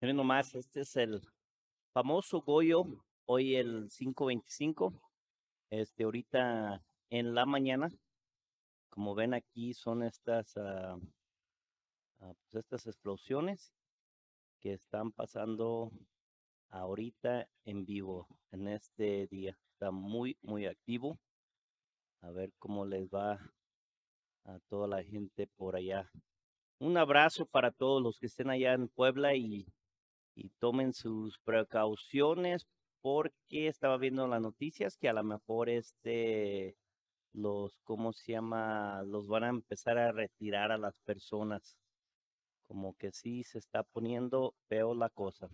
Miren nomás, este es el famoso Goyo, hoy el 525, este, ahorita en la mañana. Como ven aquí son estas, ah, ah, pues estas explosiones que están pasando ahorita en vivo, en este día. Está muy, muy activo. A ver cómo les va a toda la gente por allá. Un abrazo para todos los que estén allá en Puebla y y tomen sus precauciones porque estaba viendo las noticias que a lo mejor este los cómo se llama los van a empezar a retirar a las personas como que sí se está poniendo peor la cosa